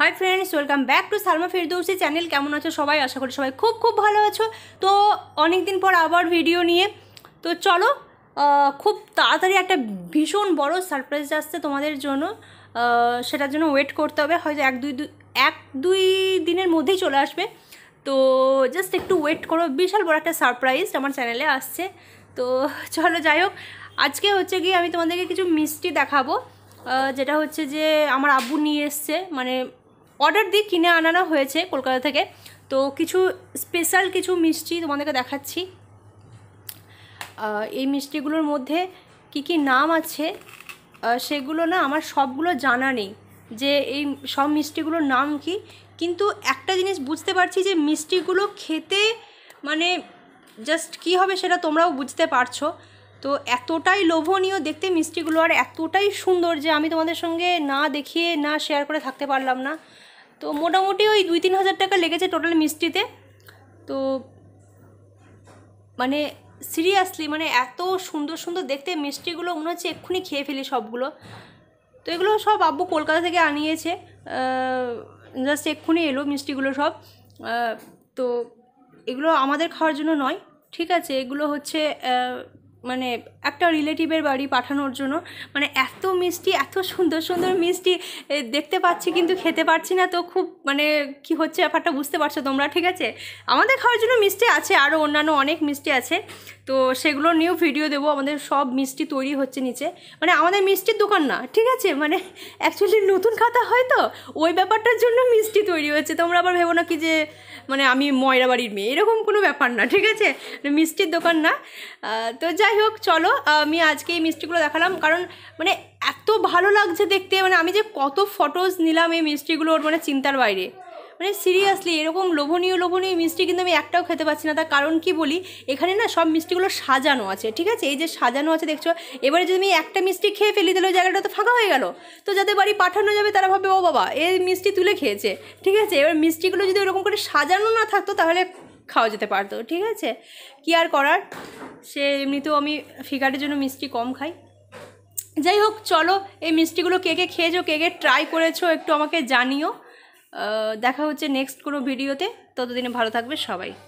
high friends welcome back to Salma Ferdousi channel কেমন আছো সবাই আশা করি সবাই খুব খুব ভালো আছো তো অনেক দিন পর আবার ভিডিও নিয়ে তো চলো খুব তাড়াতাড়ি একটা ভীষণ বড় সারপ্রাইজ আসছে তোমাদের জন্য সেটার জন্য ওয়েট করতে হবে হয়তো এক দুই এক দুই দিনের মধ্যেই চলে আসবে তো জাস্ট একটু ওয়েট করো বিশাল বড় একটা সারপ্রাইজ আমার চ্যানেলে আসছে তো চলো যাই হোক আজকে হচ্ছে গিয়ে আমি তোমাদেরকে কিছু মিষ্টি দেখাবো যেটা হচ্ছে যে আমার আব্বু নিয়ে এসছে মানে অর্ডার দিয়ে কিনে আনানো হয়েছে কলকাতা থেকে তো কিছু স্পেশাল কিছু মিষ্টি তোমাদেরকে দেখাচ্ছি এই মিষ্টিগুলোর মধ্যে কি কি নাম আছে সেগুলো না আমার সবগুলো জানা নেই যে এই সব মিষ্টিগুলোর নাম কি কিন্তু একটা জিনিস বুঝতে পারছি যে মিষ্টিগুলো খেতে মানে জাস্ট কি হবে সেটা তোমরাও বুঝতে পারছো তো এতটাই লোভনীয় দেখতে মিষ্টিগুলো আর এতটাই সুন্দর যে আমি তোমাদের সঙ্গে না দেখিয়ে না শেয়ার করে থাকতে পারলাম না তো মোটামুটি ওই দুই তিন হাজার টাকা লেগেছে টোটাল মিষ্টিতে তো মানে সিরিয়াসলি মানে এত সুন্দর সুন্দর দেখতে মিষ্টিগুলো মনে হচ্ছে এক্ষুনি খেয়ে ফেলি সবগুলো তো এগুলো সব আব্বু কলকাতা থেকে আনিয়েছে জাস্ট এক্ষুনি এলো মিষ্টিগুলো সব তো এগুলো আমাদের খাওয়ার জন্য নয় ঠিক আছে এগুলো হচ্ছে মানে একটা রিলেটিভের বাড়ি পাঠানোর জন্য মানে এত মিষ্টি এত সুন্দর সুন্দর মিষ্টি দেখতে পাচ্ছি কিন্তু খেতে পারছি না তো খুব মানে কি হচ্ছে ব্যাপারটা বুঝতে পারছো তোমরা ঠিক আছে আমাদের খাওয়ার জন্য মিষ্টি আছে আরও অন্যান্য অনেক মিষ্টি আছে তো সেগুলো নিয়েও ভিডিও দেবো আমাদের সব মিষ্টি তৈরি হচ্ছে নিচে মানে আমাদের মিষ্টির দোকান না ঠিক আছে মানে অ্যাকচুয়ালি নতুন খাতা হয় তো ওই ব্যাপারটার জন্য মিষ্টি তৈরি হচ্ছে তোমরা আবার ভেবো না কি যে মানে আমি ময়রা বাড়ির মেয়ে এরকম কোনো ব্যাপার না ঠিক আছে মিষ্টির দোকান না তো যাই হোক চলো আমি আজকে এই মিষ্টিগুলো দেখালাম কারণ মানে এত ভালো লাগছে দেখতে মানে আমি যে কত ফটোজ নিলাম এই মিষ্টিগুলোর মানে চিন্তার বাইরে মানে সিরিয়াসলি এরকম লোভনীয় লোভনীয় মিষ্টি কিন্তু আমি একটাও খেতে পাচ্ছি না তার কারণ কি বলি এখানে না সব মিষ্টিগুলো সাজানো আছে ঠিক আছে এই যে সাজানো আছে দেখছো এবারে যদি আমি একটা মিষ্টি খেয়ে ফেলি তাহলে ওই জায়গাটা তো ফাঁকা হয়ে গেল তো যাদের বাড়ি পাঠানো যাবে তারা ভাবে ও বাবা এই মিষ্টি তুলে খেয়েছে ঠিক আছে এবার মিষ্টিগুলো যদি ওরকম করে সাজানো না থাকতো তাহলে খাওয়া যেতে পারতো ঠিক আছে কি আর করার সে এমনিতেও আমি ফিগারের জন্য মিষ্টি কম খাই যাই হোক চলো এই মিষ্টিগুলো কে কে খেয়েছো কে কে ট্রাই করেছো একটু আমাকে জানিও দেখা হচ্ছে নেক্সট কোনো ভিডিওতে ততদিনে ভালো থাকবে সবাই